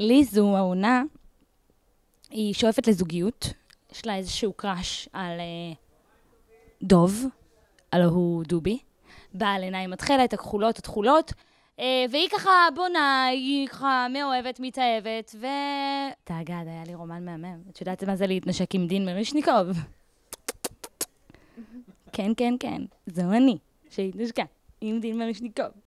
לי זו העונה, היא שואפת לזוגיות, יש לה איזשהו קראש על אה, דוב, הלא הוא דובי, בעל עיניים התכלת, הכחולות, התכולות, אה, והיא ככה בונה, היא ככה מאוהבת, מתאהבת, ו... תאגד, היה לי רומן מהמם. את יודעת מה זה להתנשק עם דין מרישניקוב? כן, כן, כן, זו אני, שהתנשקה עם דין מרישניקוב.